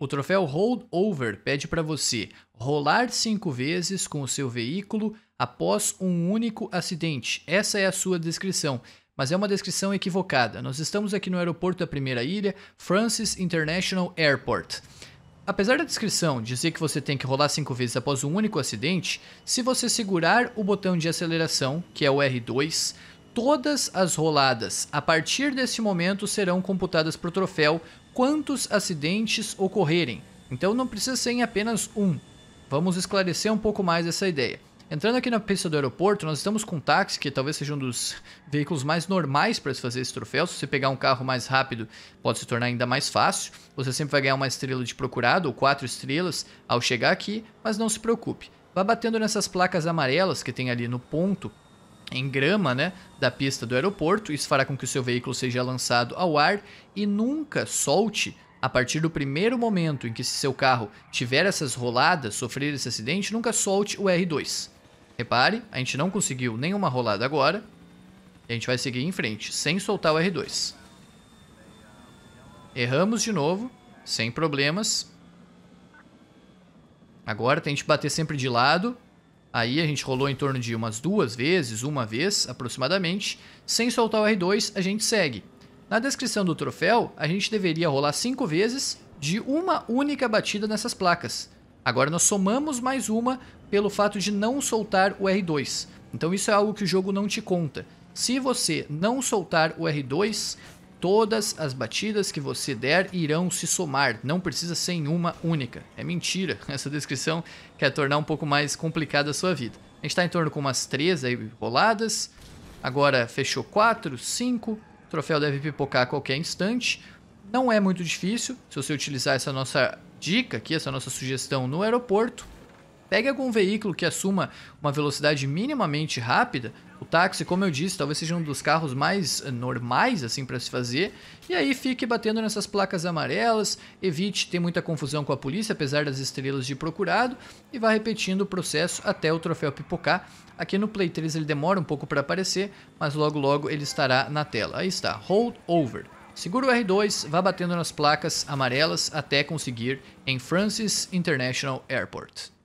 O troféu Holdover pede para você rolar cinco vezes com o seu veículo após um único acidente. Essa é a sua descrição, mas é uma descrição equivocada. Nós estamos aqui no aeroporto da primeira ilha, Francis International Airport. Apesar da descrição dizer que você tem que rolar cinco vezes após um único acidente, se você segurar o botão de aceleração, que é o R2, todas as roladas a partir desse momento serão computadas para o troféu quantos acidentes ocorrerem. Então não precisa ser em apenas um. Vamos esclarecer um pouco mais essa ideia. Entrando aqui na pista do aeroporto, nós estamos com um táxi, que talvez seja um dos veículos mais normais para se fazer esse troféu. Se você pegar um carro mais rápido, pode se tornar ainda mais fácil. Você sempre vai ganhar uma estrela de procurado ou quatro estrelas ao chegar aqui, mas não se preocupe. Vá batendo nessas placas amarelas que tem ali no ponto em grama né, da pista do aeroporto. Isso fará com que o seu veículo seja lançado ao ar e nunca solte. A partir do primeiro momento em que seu carro tiver essas roladas, sofrer esse acidente, nunca solte o R2. Repare, a gente não conseguiu nenhuma rolada agora. a gente vai seguir em frente, sem soltar o R2. Erramos de novo, sem problemas. Agora tente bater sempre de lado Aí a gente rolou em torno de umas duas vezes, uma vez aproximadamente. Sem soltar o R2, a gente segue. Na descrição do troféu, a gente deveria rolar cinco vezes de uma única batida nessas placas. Agora nós somamos mais uma pelo fato de não soltar o R2. Então isso é algo que o jogo não te conta. Se você não soltar o R2, Todas as batidas que você der irão se somar, não precisa ser em uma única. É mentira, essa descrição quer tornar um pouco mais complicada a sua vida. A gente está em torno com umas 3 aí roladas, agora fechou 4, 5, o troféu deve pipocar a qualquer instante. Não é muito difícil, se você utilizar essa nossa dica aqui, essa nossa sugestão no aeroporto, Pegue algum veículo que assuma uma velocidade minimamente rápida. O táxi, como eu disse, talvez seja um dos carros mais eh, normais assim para se fazer. E aí fique batendo nessas placas amarelas, evite ter muita confusão com a polícia, apesar das estrelas de procurado, e vá repetindo o processo até o troféu pipocar. Aqui no Play 3 ele demora um pouco para aparecer, mas logo logo ele estará na tela. Aí está, Hold Over. Segura o R2, vá batendo nas placas amarelas até conseguir em Francis International Airport.